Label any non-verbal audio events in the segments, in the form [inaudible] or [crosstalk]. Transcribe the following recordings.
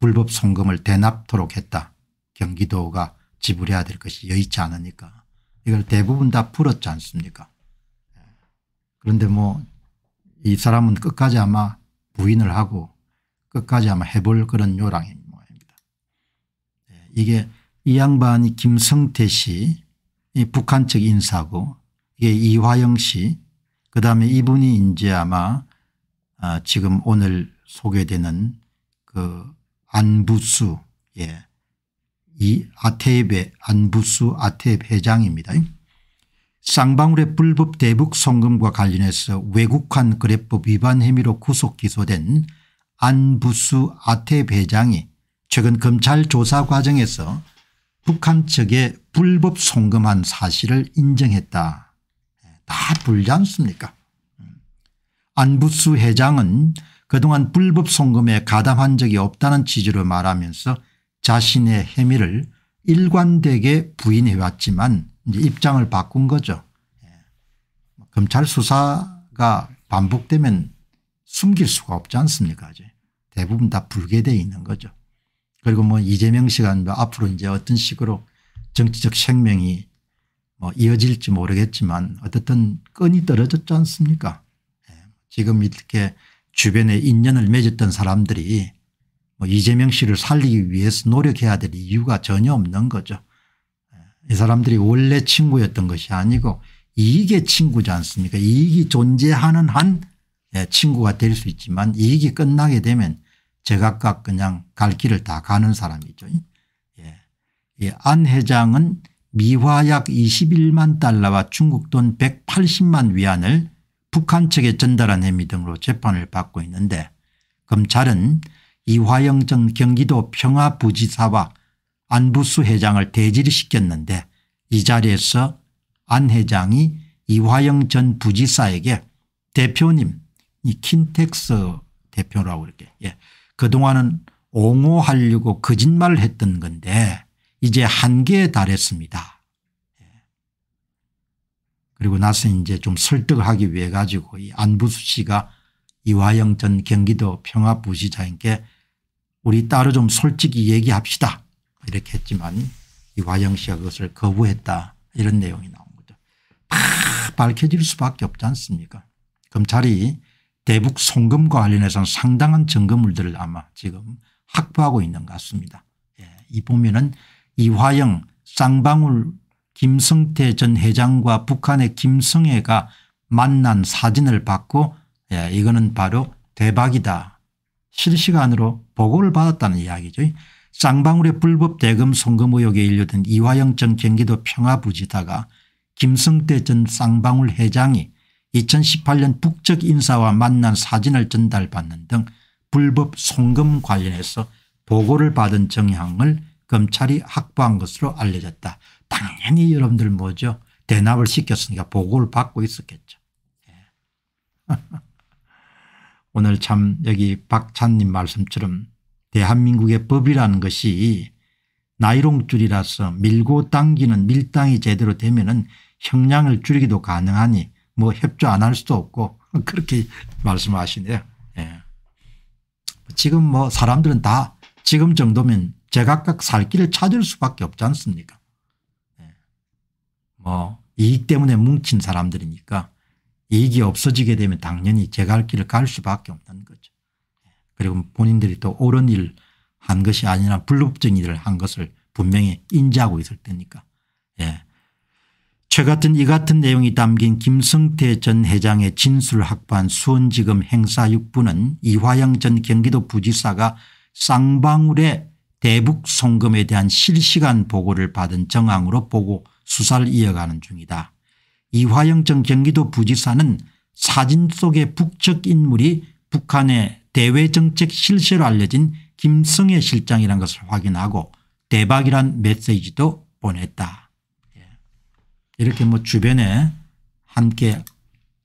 불법 송금을 대납토록 했다. 경기도가 지불해야 될 것이 여의치 않으니까 이걸 대부분 다 풀었지 않습니까 그런데 뭐 이 사람은 끝까지 아마 부인을 하고 끝까지 아마 해볼 그런 요랑입니다 예, 이게 이 양반이 김성태 씨 북한 측 인사고 이게 이화영 씨 그다음에 이분이 이제 아마 아, 지금 오늘 소개되는 그 안부수 예. 이 아테입의 안부수 아테입 회장입니다. 쌍방울의 불법 대북 송금과 관련해서 외국환 거래법 위반 혐의로 구속 기소된 안부수 아테입 회장이 최근 검찰 조사 과정에서 북한 측에 불법 송금한 사실을 인정했다. 예, 다 불지 않습니까 음. 안부수 회장은 그동안 불법 송금에 가담한 적이 없다는 취지로 말하면서 자신의 혐의를 일관되게 부인해왔지만 이제 입장을 바꾼 거죠. 예. 뭐 검찰 수사가 반복되면 숨길 수가 없지 않습니까 이제 대부분 다불게되어 있는 거죠. 그리고 뭐 이재명 씨가 앞으로 이제 어떤 식으로 정치적 생명이 뭐 이어질지 모르겠지만 어쨌든 끈이 떨어졌지 않습니까 예. 지금 이렇게 주변에 인연을 맺었던 사람들이 뭐 이재명 씨를 살리기 위해서 노력해야 될 이유가 전혀 없는 거죠. 이 사람들이 원래 친구였던 것이 아니고 이익의 친구지 않습니까 이익이 존재하는 한 예, 친구가 될 수 있지만 이익이 끝나게 되면 제각각 그냥 갈 길을 다 가는 사람이죠. 예. 안 회장은 미화약 21만 달러와 중국 돈 180만 위안을 북한 측에 전달한 혐의 등으로 재판을 받고 있는데 검찰은 이화영 전 경기도 평화부지사와 안부수 회장을 대질 시켰는데 이 자리에서 안 회장이 이화영 전 부지사에게 대표님 이 킨텍스 대표라고 이렇게 예. 그동안은 옹호하려고 거짓말을 했던 건데 이제 한계에 달했습니다. 그리고 나서 이제 좀 설득하기 위해 가지고 이 안부수 씨가 이화영 전 경기도 평화부시장에게 우리 딸을 좀 솔직히 얘기합시다 이렇게 했지만 이화영 씨가 그것을 거부했다 이런 내용이 나온 거죠. 팍 밝혀질 수밖에 없지 않습니까 검찰이 대북 송금과 관련해서는 상당한 증거물들을 아마 지금 확보하고 있는 것 같습니다. 예. 이 보면은 이화영 쌍방울 김성태 전 회장과 북한의 김성애가 만난 사진을 받고 예, 이거는 바로 대박이다. 실시간으로 보고를 받았다는 이야기죠. 쌍방울의 불법 대금 송금 의혹에 일류된 이화영 전 경기도 평화부지다가 김성태 전 쌍방울 회장이 2018년 북적 인사와 만난 사진을 전달받는 등 불법 송금 관련해서 보고를 받은 정향을 검찰이 확보한 것으로 알려졌다. 당연히 여러분들 뭐죠 대납을 시켰으니까 보고를 받고 있었겠죠. 예. [laughs] 오늘 참 여기 박찬님 말씀처럼 대한민국의 법이라는 것이 나이롱줄이라서 밀고 당기는 밀당이 제대로 되면은 형량을 줄이기도 가능하니 뭐 협조 안 할 수도 없고 [laughs] 그렇게 말씀하시네요. 예. 지금 뭐 사람들은 다 지금 정도면 제각각 살 길을 찾을 수밖에 없지 않습니까 뭐 이익 때문에 뭉친 사람들이니까 이익이 없어지게 되면 당연히 제갈 길을 갈 수밖에 없는 거죠. 그리고 본인들이 또 옳은 일 한 것이 아니라 불법적 일을 한 것을 분명히 인지하고 있을 테니까. 예. 최 같은 이 같은 내용이 담긴 김성태 전 회장의 진술을 확보한 수원지검 행사 6부는 이화영 전 경기도 부지사가 쌍방울의 대북 송금에 대한 실시간 보고를 받은 정황으로 보고 수사를 이어가는 중이다. 이화영 전 경기도 부지사는 사진 속의 북측 인물이 북한의 대외정책 실세로 알려진 김성애 실장이란 것을 확인하고 대박이란 메시지도 보냈다. 예. 이렇게 뭐 주변에 함께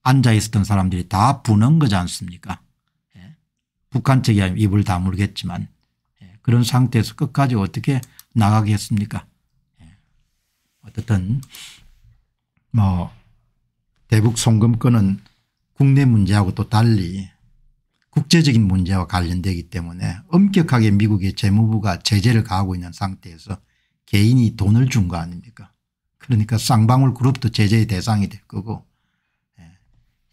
앉아 있었던 사람들이 다 부는 거지 않습니까 예. 북한 측이 입을 다물겠지만 예. 그런 상태에서 끝까지 어떻게 나가겠습니까 어떻든 뭐 대북 송금권은 국내 문제하고 또 달리 국제적인 문제와 관련되기 때문에 엄격하게 미국의 재무부가 제재를 가하고 있는 상태에서 개인이 돈을 준 거 아닙니까 그러니까 쌍방울 그룹도 제재의 대상이 될 거고 예,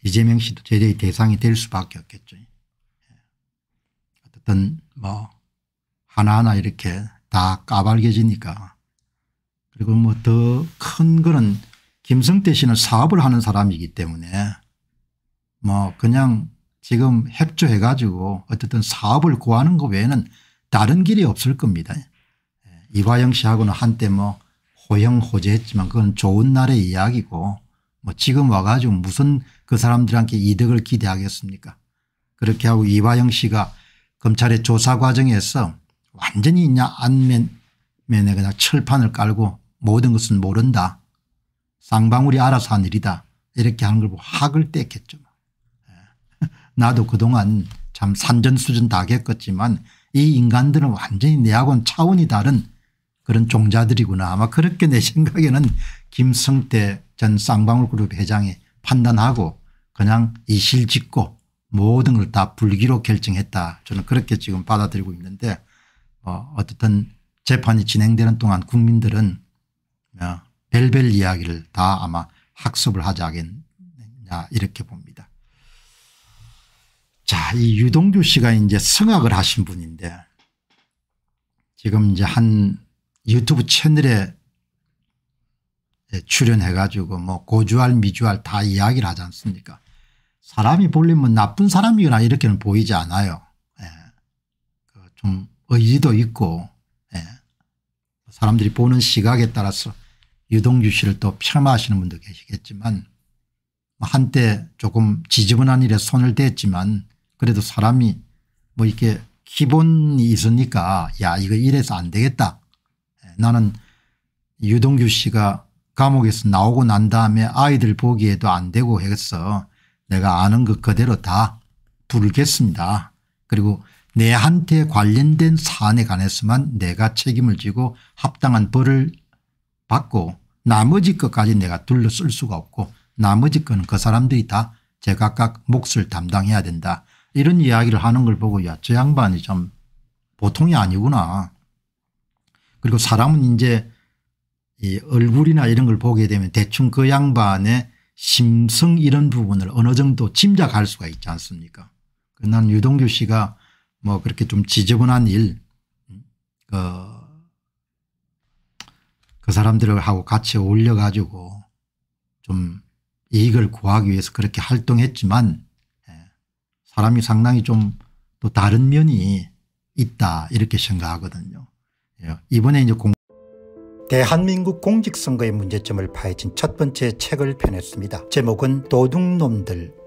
이재명 씨도 제재의 대상이 될 수밖에 없겠죠. 예. 어쨌든 뭐 하나하나 이렇게 다 까발겨지니까 그리고 뭐 더 큰 거는 김성태 씨는 사업을 하는 사람이기 때문에 뭐 그냥 지금 협조해 가지고 어쨌든 사업을 구하는 것 외에는 다른 길이 없을 겁니다. 예, 이화영 씨하고는 한때 뭐 호영호재했지만 그건 좋은 날의 이야기고 뭐 지금 와가지고 무슨 그 사람들한테 이득을 기대하겠습니까 그렇게 하고 이화영 씨가 검찰의 조사 과정에서 완전히 그냥 안면에 그냥 철판을 깔고 모든 것은 모른다. 쌍방울이 알아서 한 일이다. 이렇게 하는 걸 보고 학을 뗐겠죠. 예. [laughs] 나도 그동안 참 산전수전 다겪었지만이 인간들은 완전히 내하고는 차원이 다른 그런 종자들이구나. 아마 그렇게 내 [laughs] 생각에는 김성태 전 쌍방울그룹 회장이 판단하고 그냥 이 실 짓고 모든 걸 다 불기로 결정했다. 저는 그렇게 지금 받아들이고 있는데 어 어쨌든 재판이 진행되는 동안 국민들은 있습 별별 이야기를 다 아마 학습을 하지 않겠냐 이렇게 봅니다. 자, 이 유동규 씨가 이제 성악을 하신 분인데 지금 이제 한 유튜브 채널에 출연해 가지고 뭐 고주알 미주알 다 이야기를 하지 않습니까 사람이 볼리면 뭐 나쁜 사람이거나 이렇게는 보이지 않아요. 예. 그 좀 의지도 있고 예. 사람들이 보는 시각에 따라서 유동규 씨를 또 폄하하시는 분도 계시겠지만 뭐 한때 조금 지저분한 일에 손을 댔지만 그래도 사람이 뭐 이렇게 기본이 있으니까 야 이거 이래서 안 되겠다. 예, 나는 유동규 씨가 감옥에서 나오고 난 다음에 아이들 보기에도 안 되고 해서 내가 아는 것 그대로 다 부르겠습니다. 그리고 내한테 관련된 사안에 관해서만 내가 책임을 지고 합당한 벌을 받고 나머지 것까지 내가 둘러 쓸 수가 없고 나머지 거는 그 사람들이 다 제각각 몫을 담당해야 된다. 이런 이야기를 하는 걸 보고 야저 양반이 좀 보통이 아니구나. 그리고 사람은 이제 이 얼굴이나 이런 걸 보게 되면 대충 그 양반의 심성 이런 부분을 어느 정도 짐작할 수가 있지 않습니까 난 유동규 씨가 뭐 그렇게 좀 지저분한 일 어, 그 사람들하고 같이 어울려 가지고 좀 이익을 구하기 위해서 그렇게 활동했지만 예, 사람이 상당히 좀 또 다른 면이 있다 이렇게 생각하거든요. 예, 이번에 이제 공 대한민국 공직선거의 문제점을 파헤친 첫 번째 책을 펴냈습니다. 제목은 도둑놈들